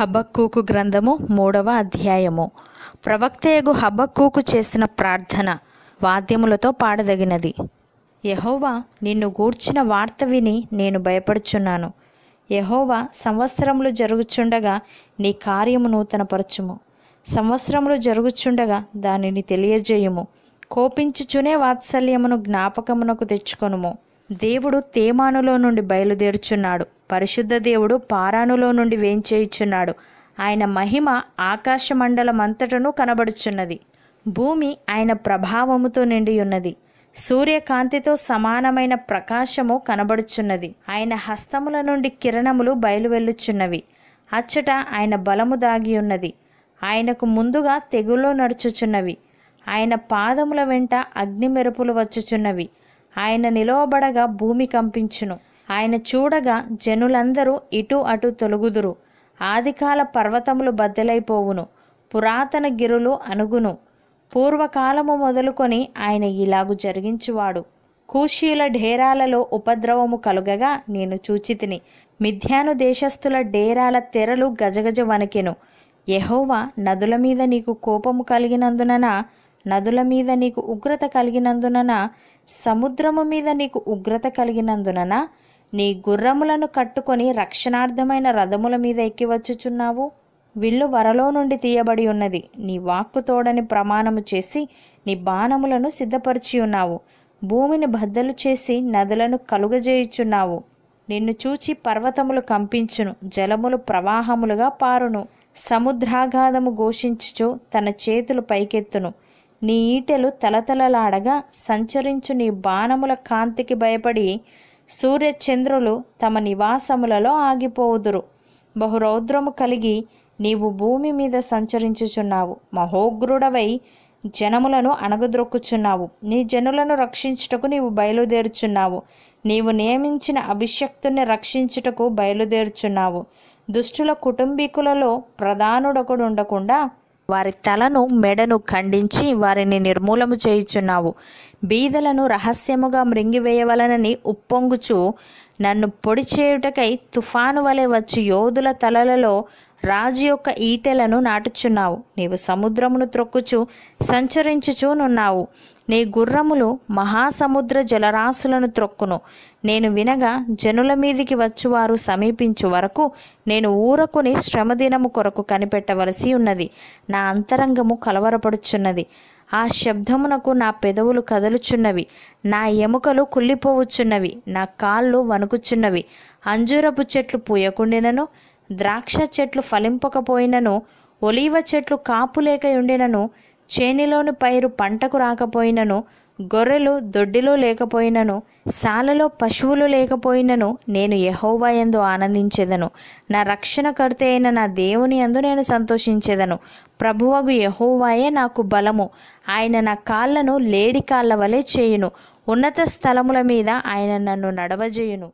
హబక్కూకు గ్రంథము మూడవ అధ్యాయము ప్రవక్తయగు హబక్కూకు చేసిన ప్రార్థన వాద్యములతో పాడదగినది యహోవా నిన్ను గూర్చిన వార్త విని నేను భయపడుచున్నాను యహోవా సంవత్సరములు జరుగుచుండగా నీ కార్యము నూతనపరచుము సంవత్సరములు జరుగుచుండగా దానిని తెలియజేయుము కోపించుచునే వాత్సల్యమును జ్ఞాపకమునకు తెచ్చుకొనుము దేవుడు తేమానులో నుండి బయలుదేరుచున్నాడు పరిశుద్ధ దేవుడు పారాణులో నుండి వేంచేయుచున్నాడు ఆయన మహిమ ఆకాశమండలమంతటను కనబడుచున్నది భూమి ఆయన ప్రభావముతో నిండి ఉన్నది సూర్యకాంతితో సమానమైన ప్రకాశము కనబడుచున్నది ఆయన హస్తముల నుండి కిరణములు బయలువెల్లుచున్నవి అచ్చట ఆయన బలము దాగి ఉన్నది ఆయనకు ముందుగా తెగులో నడుచుచున్నవి ఆయన పాదముల వెంట అగ్ని మెరుపులు వచ్చుచున్నవి ఆయన నిలవబడగా భూమి కంపించును ఆయన చూడగా జనులందరూ ఇటు అటు తొలుగుదురు ఆదికాల పర్వతములు బద్దలైపోవును పురాతన గిరులు అనుగును పూర్వకాలము మొదలుకొని ఆయన ఇలాగు జరిగించువాడు కూషీల ఢేరాలలో ఉపద్రవము కలుగగా నేను చూచితిని మిథ్యాను దేశస్థుల డేరాల తెరలు గజగజ వనకెను యహోవా నదుల మీద నీకు కోపము కలిగినందున నదుల మీద నీకు ఉగ్రత కలిగినందున సముద్రము మీద నీకు ఉగ్రత కలిగినందున నీ గుర్రములను కట్టుకొని రక్షణార్థమైన రథముల మీద ఎక్కి వచ్చుచున్నావు విల్లు వరలో నుండి తీయబడి ఉన్నది నీ వాక్కు తోడని ప్రమాణము చేసి నీ బాణములను సిద్ధపరిచి ఉన్నావు భూమిని బద్దలు చేసి నదులను కలుగజేయుచున్నావు నిన్ను చూచి పర్వతములు కంపించును జలములు ప్రవాహములుగా పారును సముద్రాఘాతము ఘోషించుచు తన చేతులు పైకెత్తును నీ ఈటెలు తలతలలాడగా సంచరించు నీ బాణముల కాంతికి భయపడి సూర్యచంద్రులు తమ నివాసములలో ఆగిపోవుదురు బహురౌద్రము కలిగి నీవు భూమి మీద సంచరించుచున్నావు మహోగ్రుడవై జనములను అణగుద్రొక్కుచున్నావు నీ జనులను రక్షించుటకు నీవు బయలుదేరుచున్నావు నీవు నియమించిన అభిషక్తుని రక్షించుటకు బయలుదేరుచున్నావు దుష్టుల కుటుంబీకులలో ప్రధానుడొకడు ఉండకుండా వారి తలను మెడను ఖండించి వారిని నిర్మూలము చేయుచున్నావు బీదలను రహస్యముగా మృంగివేయవలనని ఉప్పొంగుచు నన్ను పొడి చేయుటకై తుఫాను వలె వచ్చి యోధుల తలలలో రాజు యొక్క ఈటెలను నాటుచున్నావు నీవు సముద్రమును త్రొక్కుచు సంచరించుచూనున్నావు నీ గుర్రములు మహాసముద్ర జలరాశులను త్రొక్కును నేను వినగా జనుల మీదికి వచ్చువారు సమీపించు వరకు నేను ఊరకుని శ్రమదినము కొరకు కనిపెట్టవలసి ఉన్నది నా అంతరంగము కలవరపడుచున్నది ఆ శబ్దమునకు నా పెదవులు కదలుచున్నవి నా ఎముకలు కుళ్ళిపోవుచున్నవి నా కాళ్ళు వణుకుచున్నవి అంజూరపు చెట్లు పూయకుండినను ద్రాక్ష చెట్లు ఫలింపకపోయినను ఒలీవ చెట్లు కాపులేక ఉండినను చేనిలోని పైరు పంటకు రాకపోయినను గొర్రెలు దొడ్డిలో లేకపోయినను సాలలో పశువులు లేకపోయినను నేను యహోవా ఎందు ఆనందించేదను నా రక్షణకర్త అయిన నా దేవుని ఎందు నేను సంతోషించేదను ప్రభువగు యహోవాయే నాకు బలము ఆయన నా కాళ్లను లేడి కాళ్ళ వలె చేయును ఉన్నత స్థలముల మీద ఆయన నన్ను నడవజేయును